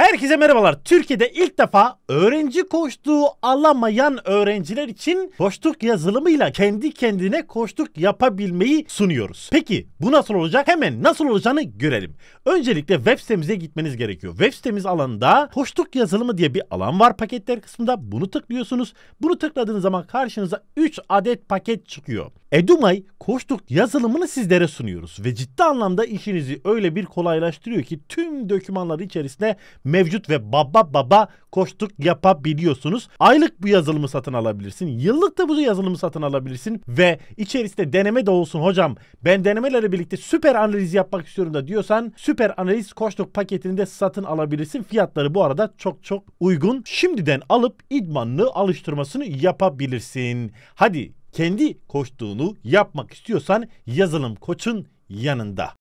Herkese merhabalar. Türkiye'de ilk defa öğrenci koştuğu alamayan öğrenciler için koştuk yazılımıyla kendi kendine koştuk yapabilmeyi sunuyoruz. Peki bu nasıl olacak? Hemen nasıl olacağını görelim. Öncelikle web sitemize gitmeniz gerekiyor. Web sitemiz alanında koştuk yazılımı diye bir alan var paketler kısmında. Bunu tıklıyorsunuz. Bunu tıkladığınız zaman karşınıza 3 adet paket çıkıyor. Edumay koştuk yazılımını sizlere sunuyoruz ve ciddi anlamda işinizi öyle bir kolaylaştırıyor ki tüm dokümanları içerisinde mevcut ve baba baba koştuk yapabiliyorsunuz. Aylık bu yazılımı satın alabilirsin. Yıllık da bu yazılımı satın alabilirsin ve içerisinde deneme de olsun hocam. Ben denemelerle birlikte süper analiz yapmak istiyorum da diyorsan süper analiz koştuk de satın alabilirsin. Fiyatları bu arada çok çok uygun. Şimdiden alıp idmanlı alıştırmasını yapabilirsin. Hadi kendi koştuğunu yapmak istiyorsan yazılım koçun yanında.